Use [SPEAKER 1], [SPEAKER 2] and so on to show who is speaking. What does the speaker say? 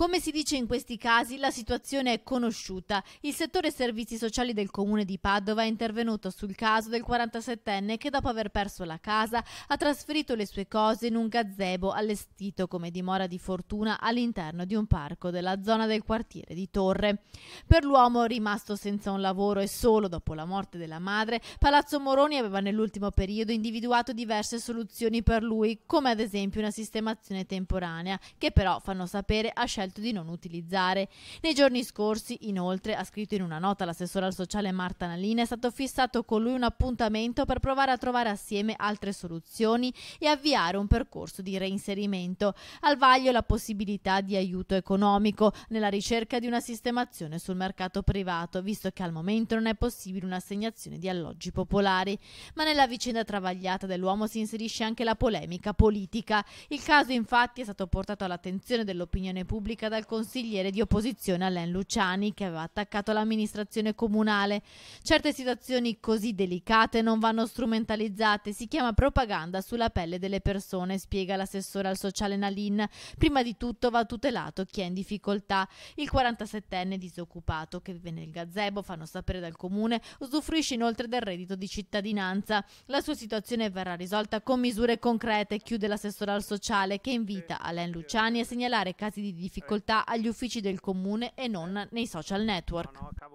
[SPEAKER 1] Come si dice in questi casi, la situazione è conosciuta. Il settore servizi sociali del comune di Padova è intervenuto sul caso del 47enne che dopo aver perso la casa ha trasferito le sue cose in un gazebo allestito come dimora di fortuna all'interno di un parco della zona del quartiere di Torre. Per l'uomo rimasto senza un lavoro e solo dopo la morte della madre, Palazzo Moroni aveva nell'ultimo periodo individuato diverse soluzioni per lui, come ad esempio una sistemazione temporanea, che però fanno sapere ha scelto scelto di non utilizzare. Nei giorni scorsi, inoltre, ha scritto in una nota l'assessore al sociale Marta Nalina, è stato fissato con lui un appuntamento per provare a trovare assieme altre soluzioni e avviare un percorso di reinserimento. Al vaglio la possibilità di aiuto economico nella ricerca di una sistemazione sul mercato privato, visto che al momento non è possibile un'assegnazione di alloggi popolari. Ma nella vicenda travagliata dell'uomo si inserisce anche la polemica politica. Il caso infatti è stato portato all'attenzione dell'opinione pubblica polemica dal consigliere di opposizione Alain Luciani che aveva attaccato l'amministrazione comunale. Certe situazioni così delicate non vanno strumentalizzate, si chiama propaganda sulla pelle delle persone, spiega l'assessore al sociale Nalin. Prima di tutto va tutelato chi è in difficoltà. Il 47enne disoccupato che vive nel gazebo, fanno sapere dal comune, usufruisce inoltre del reddito di cittadinanza. La sua situazione verrà risolta con misure concrete, chiude l'assessore al sociale che invita Alain Luciani a segnalare casi di difficoltà difficoltà agli uffici del comune e non nei social network.